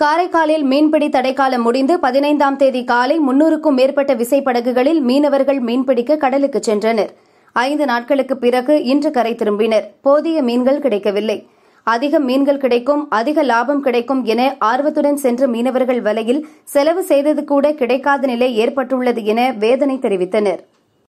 காரைக்காலில் மீன்பிடி தடைக்காலம் முடிந்து பதினைந்தாம் தேதி காலை முன்னூறுக்கும் மேற்பட்ட விசைப்படகுகளில் மீனவர்கள் மீன்பிடிக்க கடலுக்கு சென்றனர் ஐந்து நாட்களுக்கு பிறகு இன்று கரை திரும்பினர் போதிய மீன்கள் கிடைக்கவில்லை அதிக மீன்கள் கிடைக்கும் அதிக லாபம் கிடைக்கும் என ஆர்வத்துடன் சென்ற மீனவர்கள் வலையில் செலவு செய்தது கூட கிடைக்காத நிலை ஏற்பட்டுள்ளது என வேதனை தெரிவித்தனா்